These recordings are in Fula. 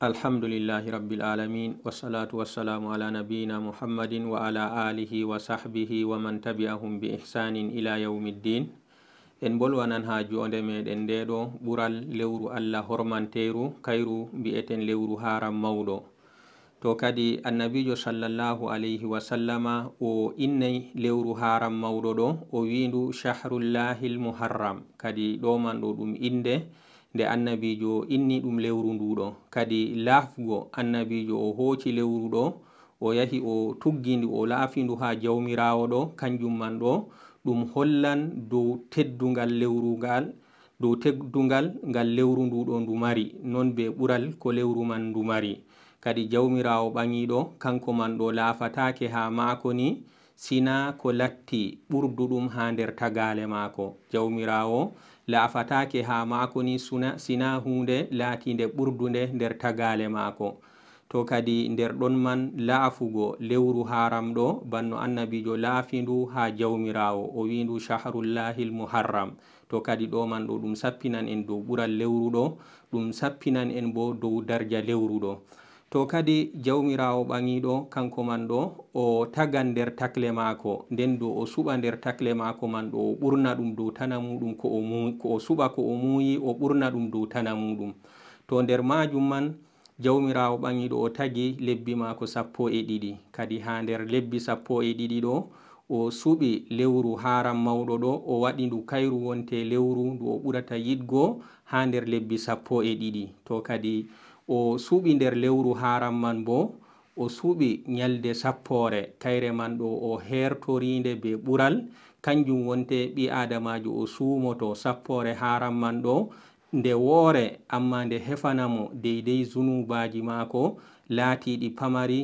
الحمد لله رب العالمين والصلاة والسلام على نبينا محمد وعلى آله وصحبه ومن تبعهم بإحسان إلى يوم الدين en bolwanan ha jonde meɗen nde ɗo ɓural lewru allah hormanteru kayru mbi'eten lewru haram mawɗo to kadi annabijo sallallahu alayhi wa sallama o innayi lewru haram mawɗo ɗo o windu shahrullahi l muharram kadi ɗoman ɗo ɗum inde nde annabijo inni ɗum lewru nduɗo kadi laafgo annabijo o hooci lewru ɗo o yahi o tuggindi o laafindu ha jawmirawo ɗo kanjum man ɗo ɗum hollan dow teddungal lewrugal dow teddungal ngal lewru nduɗo ndu mari non be ɓural ko lewru man ndu mari kadi jawmirawo ɓaŋiɗo kanko man ɗo laafatake ha maako ni sina ko latti ɓurduɗum ha nder tagale maako jawmirawo laafatake ha maako ni sina hunde laatinde ɓurdunde nder tagaale maako to kadi nder ɗon man laafugo lewru haram ɗo banno annabijo laafindu ha jawmirawo o windu shahrullahi lmuharram to kadi ɗo man ɗo ɗum sappinan en dow ɓural lewru ɗo ɗum sappinan en bo dow darja lewru ɗo to kadi jawmirawo ɓaŋiɗo kanko man ɗo o tagan nder takle maako nden do o suɓa nder takle maako man ɗo o ɓurna ɗum dow tana muɗum ko o suɓa ko o muyi o ɓurna ɗum dow tana muɗum to nder majum man jawmirawo ɓaŋiɗo o tagi lebbi maako sappo e ɗiɗi kadi ha nder lebbi sappo e ɗiɗi ɗo o suɓi lewru haram mawɗo ɗo o waɗi ndu kayru wonte lewru ndu o ɓurata yiɗgo ha nder lebbi sappo e ɗiɗi to kadi o suɓi nder lewru haram man bo o suɓi nyalde sappore kayre man ɗo o hertorinde be ɓural kanjum wonte ɓi adamajo o sumoto sappore haram man ɗo nde woore amma nde hefanamo deidei zunubaji maako laatiɗi pamari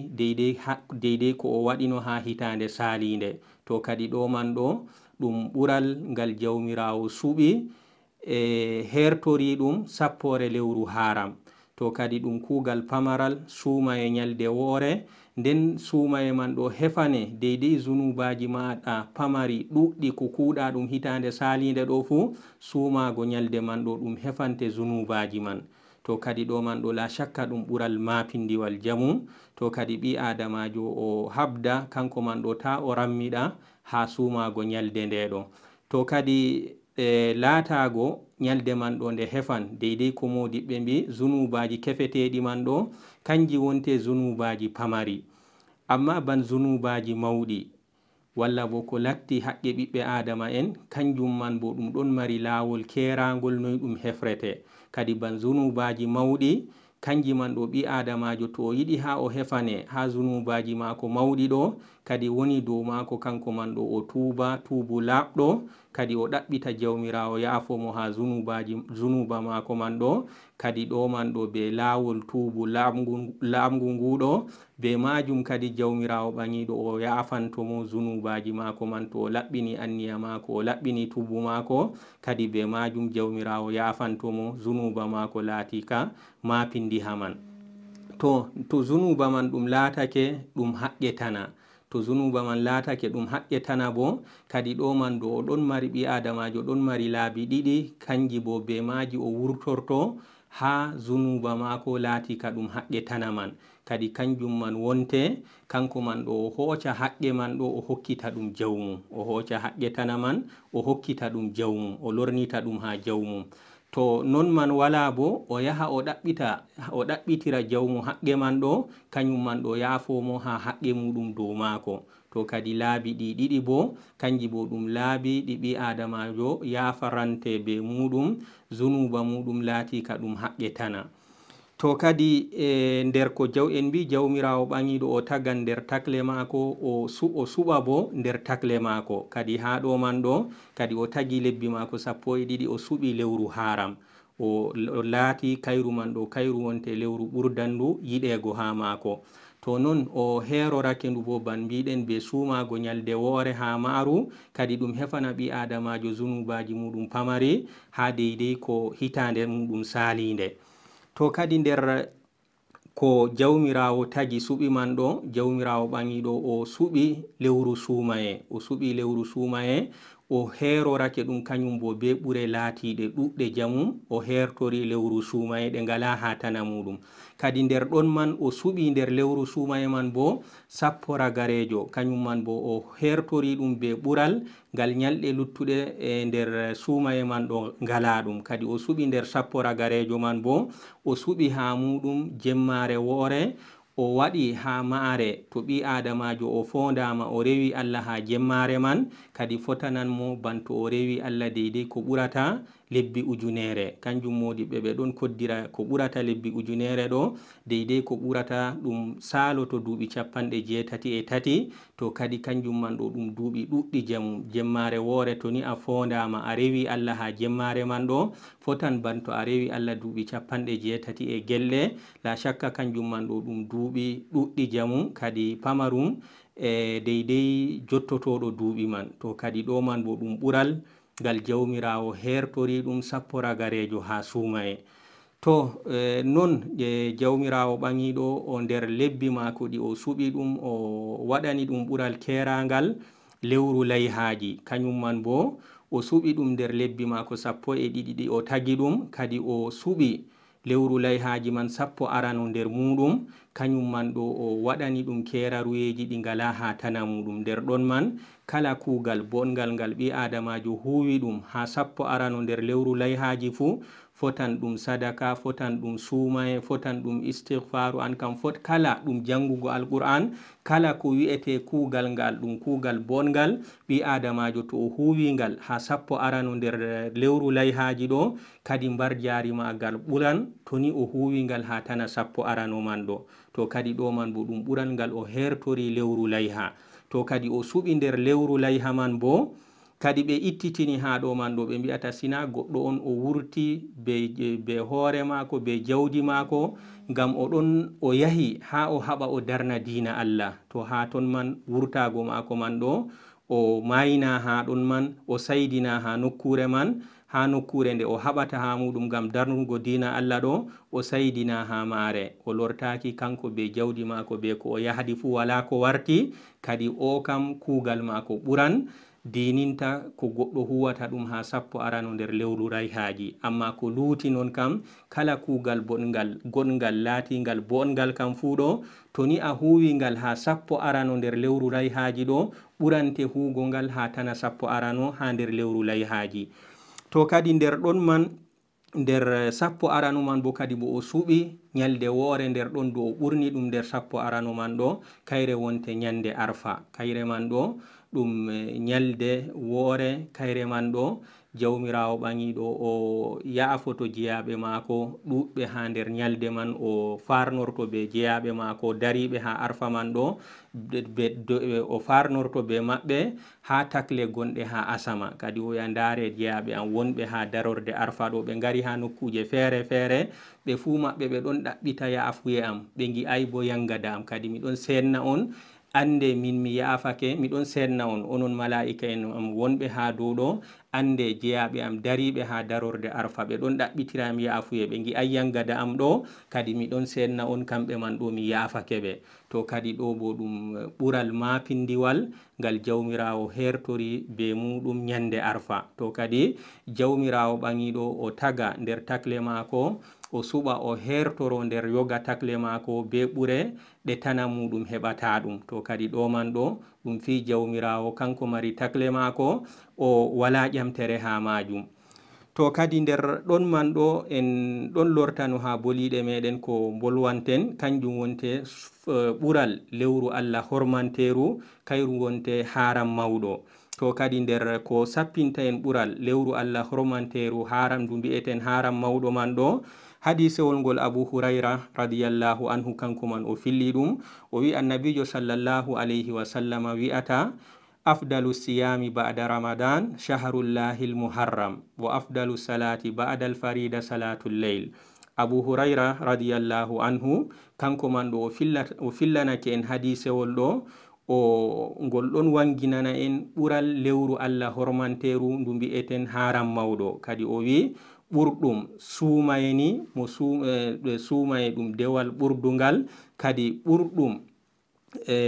deidei ko o waɗino ha hitande salinde to kadi ɗo man ɗo ɗum ɓural ngal jawmirawo suɓi e hertori ɗum sappore lewru haram to kadi ɗum kuugal pamaral suuma e nyalde woore nden suuma e man ɗo hefane deydei zunubaji maɗa pamari ɗuɗɗi ko kuuɗa ɗum hitande salinde ɗo fuu suumago nyalde man ɗo ɗum hefante zunubaji man to kadi ɗo man ɗo la shakka ɗum ɓural mapindiwal jamu to kadi ɓi adamajo o habda kanko man ɗo ta o rammiɗa ha suumago nyalde ndeɗo to kadi e laatago ñalde man ɗo nde hefan deydey ko modiɓɓe mbi zunubaji kefeteɗi man ɗo kanji wonte zunubaji pamari amma ban zunubaji mawɗi walla bo ko latti haqqe ɓiɓɓe adama en kanjum man bo ɗum ɗon mari laawol keragol noy ɗum hefrete kadi ban zunubaji mawɗi kanji man ɗo ɓi adamajo to o yiɗi ha o hefane ha zunubaji mako mawɗi ɗo kadi woni dow maako kanko man ɗo o tuuba tuubu laaɓɗo kadi o ɗaɓɓita jawmirawo yaafomo ha zunubaji zunuba maako man ɗo kadi ɗo man ɗo be laawol tuubu laamgu nguɗo be majum kadi jawmirawo ɓaŋiɗo o yaafantomo zunubaji maako man to o laɓɓini anniya maako o laɓɓini tuubu maako kadi be majum jawmirawo yaafantomo zunuba maako laatika mapindiha man to to zunuba man ɗum laatake ɗum haqqetana to zunuba man laatake ɗum haƴƴetana bo kadi ɗo man do o ɗon mari ɓi adamajo ɗon mari laabi ɗiɗi kanji bo be maji o wurtorto ha zunuba mako laatika ɗum haƴƴetana man kadi kanjum man wonte kanko man ɗo o hooca haƴƴe man ɗo o hokkita ɗum jawmum o hooca haƴƴetana man o hokkita ɗum jawmum o lornita ɗum ha jawmum to non man wala bo o yaha o ɗaɓɓita o ɗaɓɓitira jawmo haqqe man ɗo kañum man ɗo yaafomo ha haqqe muɗum dow maako to kadi laabi ɗi ɗiɗi bo kanji bo ɗum laabi ɗi ɓi adamajo yafarante be muɗum zunuba muɗum laati ka ɗum haqqe tana to kadi e nder ko jaw en mbi jawmirawo ɓangiɗo o tagan nder takle maako o su o suɓa bo nder takle maako kadi ha ɗo man ɗo kadi o tagi lebbi maako sappo e ɗiɗi o suɓi lewru haram o laati kayru man ɗo kayru wonte lewru ɓurdandu yiɗego ha maako to noon o herorake ndu bo ban mbiɗen be sumago ñalde woore ha maaru kadi ɗum hefana ɓi adamajo junubaji muɗum pamari ha deydey ko hitande muɗum salinde to kadi nder ko jawmirawo tagi suɓi man ɗo jawmirawo ɓangiɗo o suɓi lewru sumaye o suɓi lewru sumaye o herorake ɗum kañum bo be ɓure laatiɗe ɗuɗɗe jamum o hertori lewru sumaye ɗe ngala ha tana muɗum kadi nder ɗon man o suɓi nder lewru sumaye man bo sappo ragarejo kañum man bo o hertori ɗum be ɓural ngal ñalɗe luttuɗe e nder sumaye man ɗo ngala ɗum kadi o suɓi nder sappo ragarejo man bo o suɓi ha muɗum jemmare woore o waɗi ha maare to ɓi adamajo o fondama o rewi allah ha jemmare man kadi fotanan mo banto o rewi allah deydey ko ɓurata lebbi ujunere kanjum modi ɓe ɓe ɗon koddira ko ɓurata lebbi ujunere ɗo deydey ko ɓurata ɗum saalo to duuɓi capanɗe jeetati e tati to kadi kanjum man ɗo ɗum duuɓi ɗuɗɗi jam jemmare woore to ni a fondama a rewi allah ha jemmare man ɗo fotan ban to a rewi allah duuɓi capanɗe jeetati e gelɗe la chakka kanjum man ɗo ɗum duuɓi ɗuɗɗi jamu kadi pamarum e deydey jottotoɗo duuɓi man to kadi ɗo man bo ɗum ɓural ngal jawmirawo hertori ɗum sappo ragarejo ha suuma e to eh, non e jawmirawo ɓangiɗo o nder lebbi mako ɗi o suɓi ɗum o waɗani ɗum ɓural keragal lewru layhaji kañum man bo o suɓi ɗum nder lebbi mako sappo e ɗiɗi ɗi o tagi ɗum kadi o suɓi lewru layhaji man sappo arano nder muɗum kañum man ɗo o waɗani ɗum keraruyeji ɗi ngala ha tana muɗum nder ɗon man kala kuugal bongal ngal ɓi adamajo huwi ɗum ha sappo arano nder lewru layhaji fuu fotan ɗum sadaka fotan ɗum sumae fotan ɗum istigfaru an kam fot kala ɗum jangugo alquran kala ko wi'ete kuugal ngal ɗum kuugal bongal ɓi adamajo to o huwingal ha sappo arano nder lewru layhaji ɗo kadi mbar jarimagal ɓuran toni o huwingal ha tana sappo arano man ɗo to kadi ɗo man bo ɗum ɓurangal o hertori lewru layha to kadi o suɓi nder lewru layha man bo kadi ɓe ittitini haa ɗo man ɗo ɓe mbi'ata sina goɗɗo on o wurti be, be hoore maako be jawdi maako ngam o ɗon o yahi haa o haɓa o darna diina allah to haa ton man wurtaago maako man ɗo o mayna haa ɗon man o saydina haa nokkure man ha nokkure nde o haɓata ha muɗum gam darnugo dina allah ɗo o saydina ha maare o lortaki kanko be jawdi maako be ko o yahadi fuu wala ko warti kadi o kam kuugal maako ɓuran dininta ko goɗɗo huwata ɗum ha sappo arano nder lewluray haaji amma ko luuti noon kam kala kuugal boɗgal goɗgal laatingal boɗgal kam fuu ɗo to ni a huwingal ha sappo arano nder lewru ray haaji ɗo ɓurante huugo ngal ha tana sappo arano ha nder lewru lay haaji to kadi nder ɗon man nder eh, sappo aranu man bo kadi bo o suɓi ñalde woore nder ɗon du o ɓurni ɗum nder sappo aranu man ɗo kayre wonte ñande arfa kayre man ɗo ɗum ñalde eh, woore kayre man ɗo jawmirawo ɓangiɗo o yaa foto jeyaɓe maako ɗuɗɓe ha nder ñalde man o farnorto be jeyaɓe maako dariɓe ha arfa man ɗo o farnorto be maɓɓe ha takle gonɗe ha asama kadi oya ndare jeyaɓe an wonɓe ha darorde arfa ɗo ɓe gari ha nokkuje feere feere ɓe fuu maɓɓe ɓe ɗon ɗaɓɓita yaha fuye am ɓe gi ay bo yangada am kadi miɗon senna on ande min mi yaafake miɗon senna on onon malaika en am wonɓe ha dow ɗo ande jeyaɓe am dariɓe ha darorde arfa ɓe ɗon ɗaɓɓitiram yaafuye ɓe gi ayyan gada am ɗo kadi miɗon senna on kamɓe man ɗo mi yaafake ɓe to kadi ɗo bo ɗum e, ɓural mapindiwal ngal jawmirawo hertori be muɗum ñande arfa to kadi jawmirawo ɓangiɗo o taga nder tacle mako o suɓa o hertoro nder yoga takle maako be ɓure ɗe tana muɗum heɓata ɗum to kadi ɗo man ɗo ɗum fi jawmirawo kanko mari takle maako o wala ƴamtere ha majum to kadi nder ɗon man ɗo en ɗon lortano ha boliɗe meɗen ko bolwanten kanjum wonte eh, ɓural lewru allah hormanteru kayru wonte haram mawɗo to kadi nder ko sappinta en ɓural lewru allah hormanteru haram ndu mbi'eten haram mawɗo man ɗo hadisewol ngol abu hurayra radiallahu anhu kanko man o filli ɗum o wi annabijo sallllahu alayhi wasallama wi'ata afdalu siyami ba'da ramadan shahrullahi lmuharram wa afdalu salati ba'da alfarida salatu lleyl abu hurayra radiallahu anhu kanko man ɗo o fillanake en hadisewol ɗo o ngol ɗon wanginana en ɓural lewru allah hormanteru ndu mbi'eten haram mawɗo kadi o wi ɓurɗum suumayni mo suɓe e, suumaye ɗum dewal ɓurdungal kadi ɓurɗum e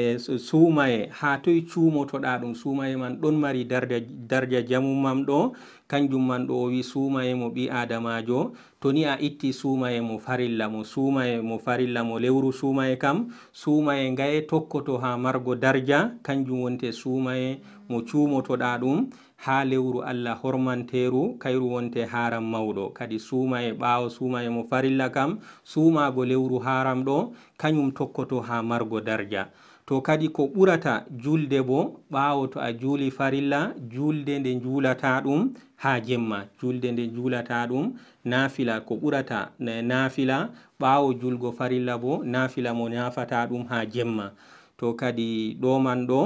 suumaye haa toye cuumotoɗa ɗum suumaye man ɗon mari darja darja jamumam ɗo kanjum man ɗo o wi suumaye mo ɓi adamajo to ni a itti suumaye mo farilla mo suumaye mo farilla mo lewru suumaye kam suumaye ngaye tokkoto haa margo darja kanjum wonte suumaye mo cuumotoɗa ɗum ha lewru allah hormanteru kayru wonte haram mawɗo kadi suuma e ɓawo suuma e mo farilla kam suumago lewru haram ɗo kañum tokkoto ha margo darja to kadi ko ɓurata julde bo ɓawo to a juuli farilla julde nde julata ɗum ha jemma julde nde julata ɗum nafila ko ɓurata nafila ɓawo julgo farilla bo nafila mo nafata ɗum ha jemma to kadi ɗoman ɗo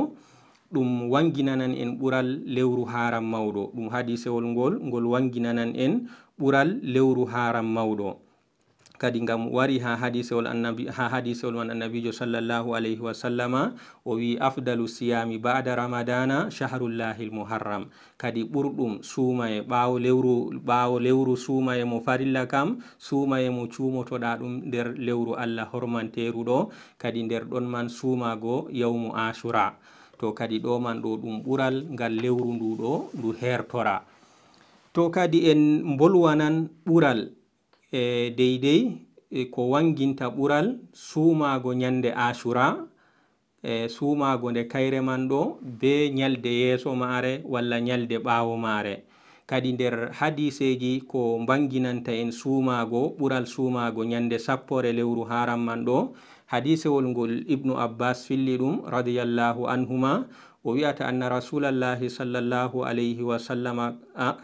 ɗum wanginanan en ɓural lewru haram mawɗo ɗum hadisewol ngol ngol wanginanan en ɓural lewru haram mawɗo kadi ngam wari ha hadisewol annabi ha hadisewol man annabijo sallallahu alayhi wa sallama o wi afdalu siyami bada ramadana shahrullahi lmuharram kadi ɓurɗum suumaye ɓawo lewru ɓawo lewru suumaye mo farilla kam suumaye mo cumotoɗa ɗum nder lewru allah hormanteruɗo kadi nder ɗon man suumago yawmu ashura to kadi ɗo man ɗo ɗum ɓural ngal lewru nduɗo ndu hertora to kadi en mbolwanan ɓural e deydey e ko wanginta ɓural sumaago ñande asura e sumaago nde kayre man ɗo be ñalde yeeso maare walla ñalde ɓaawo maare kadi nder hadiseji ko mbanginanta en sumaago ɓural sumaago ñande sappore lewru haram man ɗo hadisewol ngol ibnu abbas filli ɗum radiallahu anhuma o wi'ata anna rasulallahi sallllahu alayhi wa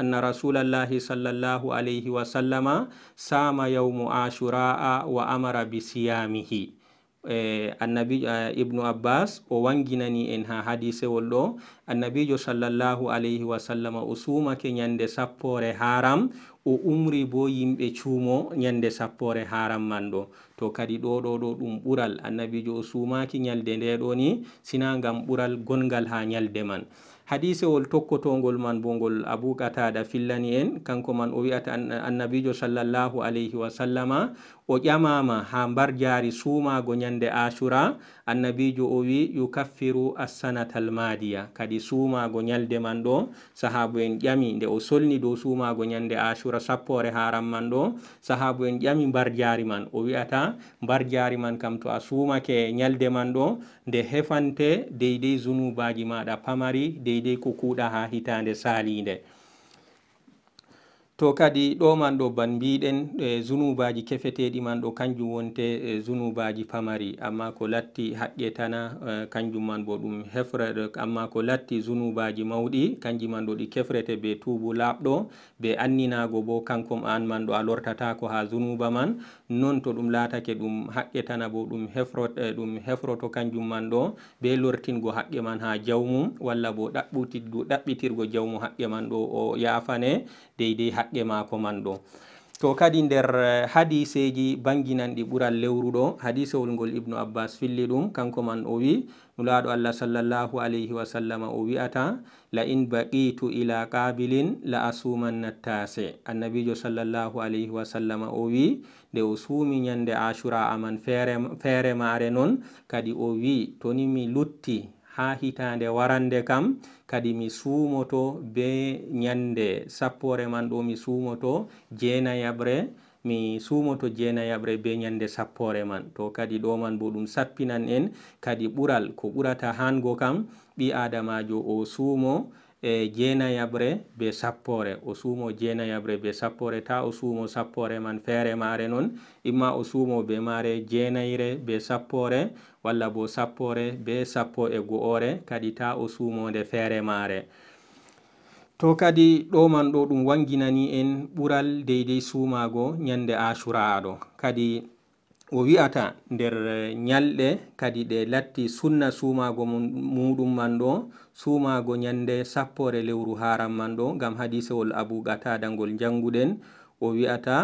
anna rasulallahi sallllahu alayhi wa sama yawmu ashura'a wa amara bi siyamihi e annabi ibnu abbas o wanginani en ha hadisewol ɗo annabijo sallllahu alayhi wa o suumake ñande sappore haram o umri bo yimɓe cuumo ñande sappore haram man ɗo to kadi ɗo ɗo ɗo ɗum ɓural annabijo o suumaki ñalde nde ɗo ni sina ngam ɓural gongal ha ñalde man hadisewol tokkotongol man bo ngol abu qatada fillani en kanko man o wi'ata annabijo sallllahu alayhi wa sallama o ƴamama ha mbar jaari sumago ñande ashura annabijo o wi yukaffiru assanatal madiya kadi sumago ñalde man ɗo sahabu en ƴami nde o solni dow sumago ñande ashura sappore haram man ɗo sahabu en ƴami mbar jaari man o wi'ata mbar jaari man kam to a sumake ñalde man ɗo nde hefante deydey zunubaji maɗa pamari dey deidai ko kuɗa ha hitande salinde to kadi ɗo man ɗo ban mbiɗen e zunubaji kefeteɗi man ɗo kanjum wonte e zunubaji pamari amma ko latti haqqe tana e kanjum man bo ɗum hefre amma ko latti zunubaji mawɗi kanji man ɗo ɗi kefrete be tubu laɓɗo be anninago bo kankom an man ɗo a lortatako ha zunuba man non to ɗum latake ɗum haqqe tana bo ɗum e ɗum hefroto kanjum man ɗo be lortingo haqqe man ha jawmum walla bo ɗaɓɓutiɗɗu ɗaɓɓitirgo jawmu haqqe man ɗo o yafane deydey haqqe maako man ɗo to kadi nder eh, hadiseji banginanɗi ɓural lewruɗo hadisewol ngol ibnu abbas filli ɗum kanko man o wi nulaaɗo allah sallllahu alayhi wa sallam o wi'ata la in baqitu ila qabilin la asumannattase annabijo sallllahu alayhi wa sallam o wi nde o suumi ñande ashura aman feere maare noon kadi o wi toni mi lutti ha hitande warande kam kadi mi sumoto be nyande sappore man ɗo mi sumoto jenayaɓre mi sumoto jenayaɓre be nyande sappore man to kadi ɗo man bo ɗum sappinan en kadi ɓural ko ɓurata hango kam ɓi adamajo o sumo e jeenayaɓre be sappore o suumo jeenayaɓre be sappore ta o suumo sappore man feere maare noon imma o suumo be maare jeenayre be sappore walla bo sappore be sappo e go'ore kadi ta o suumode feere maare to kadi ɗo man ɗo ɗum wanginani en ɓural deydey suumaago ñannde asuraaɗo kadi o wi'ata nder ñalɗe eh, kadi ɗe latti sunna sumaago muɗum man ɗo sumaago ñande sappore lewru haram man ɗo ngam hadisewol abu gatadangol janguɗen o wi'ata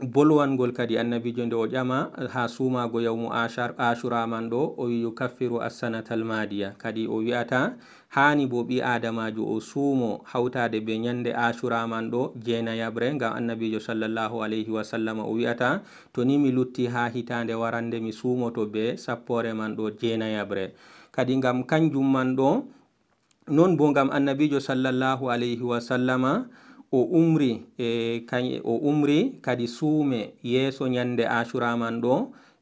bolwangol kadi annabijo nde o ƴama ha sumago yawmu ashura man ɗo o wi yukaffiru assanatal madiya kadi o wi'ata hani bo ɓi adamajo o sumo hawtade ɓe ñande ashura man ɗo jeenayaɓre ngam annabijo sallllahu alayhi wa sallam o wi'ata to ni mi lutti ha hitande warande mi sumoto be sappore man ɗo jeenayaɓre kadi ngam kanjum man ɗo non bo ngam annabijo sallllahu alayhi wa sallama o umri e o umri kadi suume yeeso ñande ashura man ɗo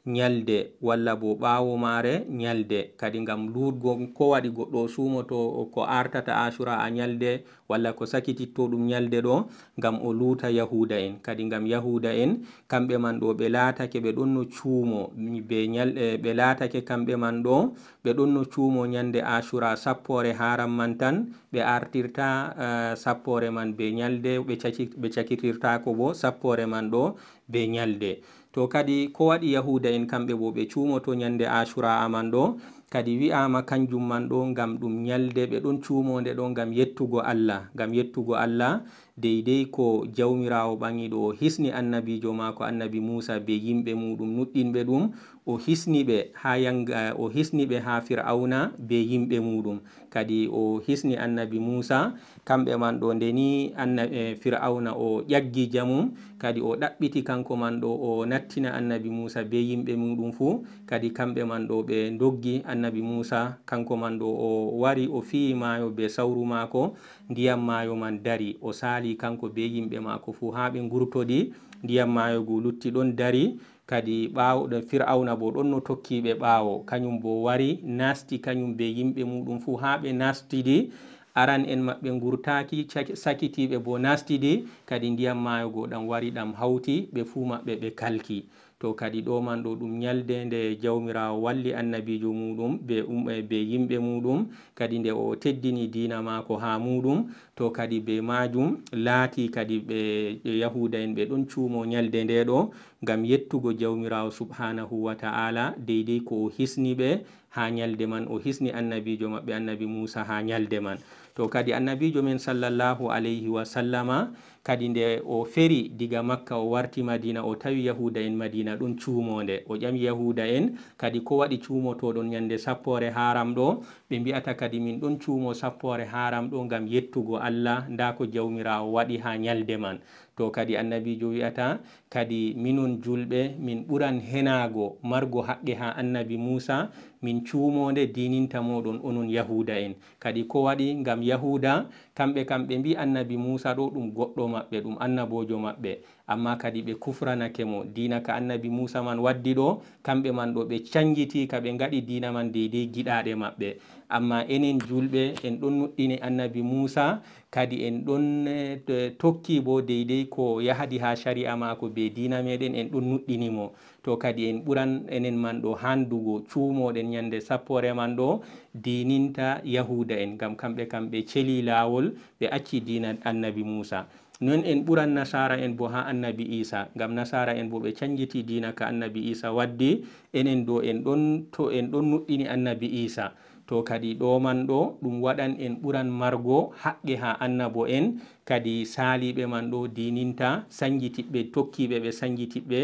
nyalde walla bo ɓawo mare nyalde kadi gam lurgo ko waɗi goɗɗo sumoto ko artata asura a nyalde walla ko sakitito ɗum nyalde ɗo gam o luta yahuda en kadi gam yahuda en kamɓe man ɗo ɓe latake ɓe ɗonno cumo e, ɓe latake kamɓe man ɗo ɓe ɗonno cumo nyande asura sappore haram man tan ɓe artirta e, sappore man be nyalde ɓe cakitirtako bo sappore man ɗo be nyalde to kadi ko waɗi yahuda en kamɓe bo ɓe cumoto ñande ashura aman ɗo kadi wi'ama kanjum man ɗo ngam ɗum ñalde ɓe ɗon cumode ɗo ngam yettugo allah ngam yettugo allah deydey ko jawmirawo ɓangi ɗo o hisni annabijo mako annabi musa be yimɓe muɗum nuɗɗinɓe ɗum o hisniɓe ha yang o hisniɓe ha fir'auna be yimɓe muɗum kadi o hisni annabi muusa kamɓe man ɗo nde ni e, fir'auna o ƴaggi jamum kadi o ɗaɓɓiti kanko man ɗo o nattina annabi muusa be yimɓe muɗum fuu kadi kamɓe man ɗo ɓe ndoggi annabi muusa kanko man ɗo o wari o fii maayo be sawru maako ndiyam maayo man dari o saali kanko be yimɓe maako fuu haa ɓe ngurtodi ndiyam maayo gu lutti ɗon dari kadi ɓawɗo fir'auna bo ɗon no tokkiɓe ɓawo kañum bo wari nasti kañum be yimɓe muɗum fu ha ɓe nastidi aran en maɓɓe gurtaki sakitiɓe bo nastidi kadi ndiyam mayogo ɗam wari ɗam hawti ɓe fu maɓɓe ɓe kalki to kadi ɗo man ɗo ɗum nyalde nde jawmirawo walli annabijo muɗum be um-, eh, be yimɓe muɗum kadi nde o teddini dina mako ha muɗum to kadi be majum laati kadi ɓe yahuda en ɓe ɗon cuumo nyalde nde ɗo ngam yettugo jawmirawo subhanahu wa ta'ala deydey ko o hisni ɓe ha nyalde man o hisni annabijo maɓɓe annabi musa ha nyalde man to kadi annabijo men sallallahu alayhi wa sallama kadi nde o feri diga makka o warti madina o tawi yahuda en madina ɗum cuumonde o ƴami yahuda en kadi ko waɗi cuumotoɗon ñande sappore haram ɗo ɓe mbiyata kadi min ɗon cuumo sappore haram ɗo gam yettugo allah nda ko jawmirawo waɗi ha ñalde man to kadi annabijo wi'ata kadi minon julɓe min ɓuran henago margo haqqe ha annabi musa min cumode dininta moɗon onon yahuda en kadi ko waɗi gam yahuda kamɓe kamɓe mbi annabi musa ɗo ɗum goɗɗo maɓɓe ɗum annabojo maɓɓe amma kadi ɓe kufranake mo dina ka annabi musa man waddi ɗo kamɓe man ɗo ɓe cangiti ka ɓe gaɗi dina man deidei giɗaɗe maɓɓe amma enen julɓe en ɗon nuɗɗini annabi musa kadi en ɗon eh, tokki bo deydey ko yahadi ha sharia mako be dina meɗen en ɗon nuɗɗinimo to kadi en ɓuran enen man ɗo handugo cuumoɗen ñande sappore man ɗo dininta yahuda en gam kamɓe kamɓe celi lawol ɓe acci dina annabi musa non en ɓuran nasara en bo ha annabi isa gam nasara en bo ɓe canjiti dina ka annabi isa waddi enen do en ɗon to en ɗon nuɗɗini annabi isa to kadi ɗoman ɗo ɗum waɗan en ɓuran margo haqqe ha annabo en kadi saliɓe man ɗo dininta sanjitiɓɓe tokkiɓe ɓe sanjitiɓɓe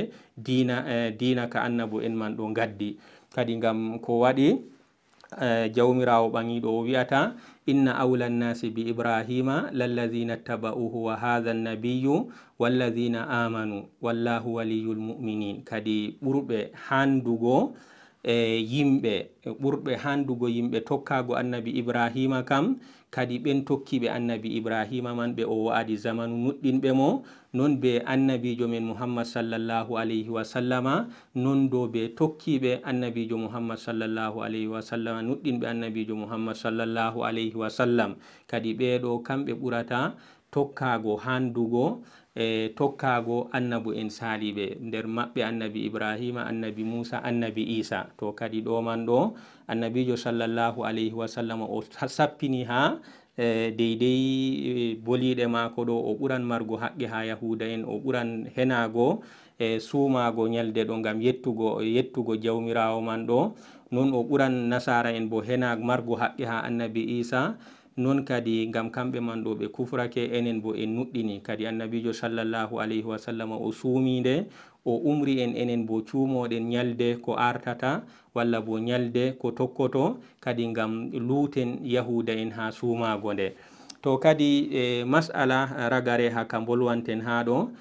dina dina eh, ka annabo en man ɗo gaddi kadi gam ko waɗi eh, jawmirawo ɓaŋiɗo o wi'ata inna aula nnasi bi ibrahima lallahina ttaba'uhu wa haha nnabiyu wallahina amanu wallahu waliyu lmuminin kadi ɓurɓe handugo uh, E yimɓe e ɓurɓe handugo yimɓe tokkago annabi ibrahima kam kadi ɓen tokkiɓe annabi ibrahima man ɓe o waadi zamanu nuɗɗinɓe mo non be annabijo men muhammad sallllahu alayhi wa sallama non do be tokkiɓe annabijo muhammad sallllahu alayhi wa sallama nuɗɗinɓe annabijo muhammad sallllahu alayhi wa sallam kadi ɓeɗo kamɓe ɓurata tokkago handugo E tokkaago annabu en saaliɓe nder maɓɓe annabi ibrahima annabi musa annabi isa to kadi ɗo man ɗo annabijo sallllahu alayhi wa sallam o sappini ha e deydey e boliɗe maako ɗo o ɓuran margo haqqe ha yahuda en o ɓuran henaago e suumaago ñalde ɗo ngam yettugo yettugo jawmirawo man ɗo noon o ɓuran nasara en bo hena margo haqqe ha annabi isa non kadi ngam kamɓe man ɗo ɓe kufrake enen bo en nuɗɗini kadi annabijo sallallahu alayhi wa sallam o suumiinde o umri en enen bo cuumoɗen ñalde ko artata walla bo ñalde ko tokkoto kadi ngam luuten yahuda en haa suumaago nde to kadi e eh, masala ragare haka bolwanten haa ɗo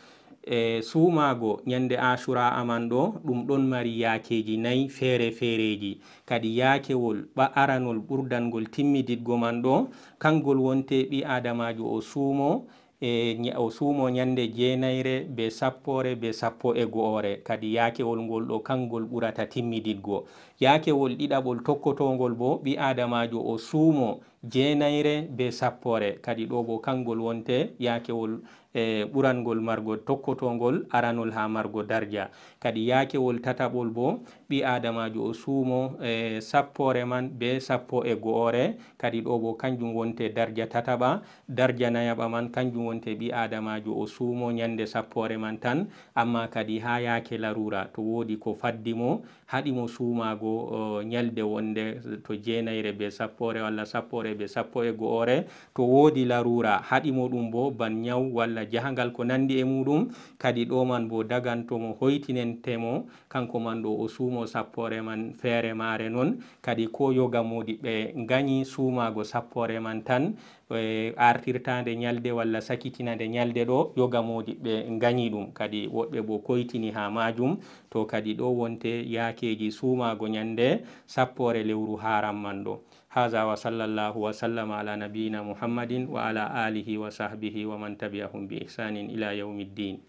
e sumaago ñannde asura aman ɗo ɗum ɗon mari yaakeeji nayi feere feereeji kadi yaakewol ɓa aranol ɓurdangol timmididgo man ɗo kangol wonte ɓi adamaajo o suumo e o suumo ñannde jeenayre be sappore be sappo e go'ore kadi yaakewol ngol ɗo kangol ɓurata timmididgo yakewol ɗiɗaɓol tokkotogol bo ɓi adamajo o suumo jeenayre be sappore kadi ɗo bo kangol wonte yakewol e ɓurangol margo tokkotogol aranol ha margo darja kadi yakewol tataɓol bo ɓi adamajo o suumo e sappore man be sappo e go'ore kadi ɗo bo kanjum wonte darja tataɓa darja nayaɓa man kanjum wonte ɓi adamajo o suumo ñande sappore man tan amma kadi ha yaake larura to wodi ko faddimo haɗimo suumago sabu uh, ñalde wonde to jeenayre be sappore walla sappore be sappo e goore to woodi larura haɗimo ɗum bo ban ñaw walla jahangal ko nandi e muɗum kadi ɗo man bo dagantomo hoytinentemo kanko man ɗo o suumo sappore man feere maare noon kadi ko yoga modi ɓe gañi suumago sappore man tan e artirtande ñalde walla sakitinade ñalde ɗo yoga modi ɓe gañi ɗum kadi woɓɓe bo koytini ha majum to kadi ɗo wonte yaakeji suumago ñande sappore lewru haram man ɗo haha wa sallllahu wa sallam ala nabiyina muhammadin wa ala alihi wa sahbihi wa man tabi'ahum bi ihsanin ila yaumi ddin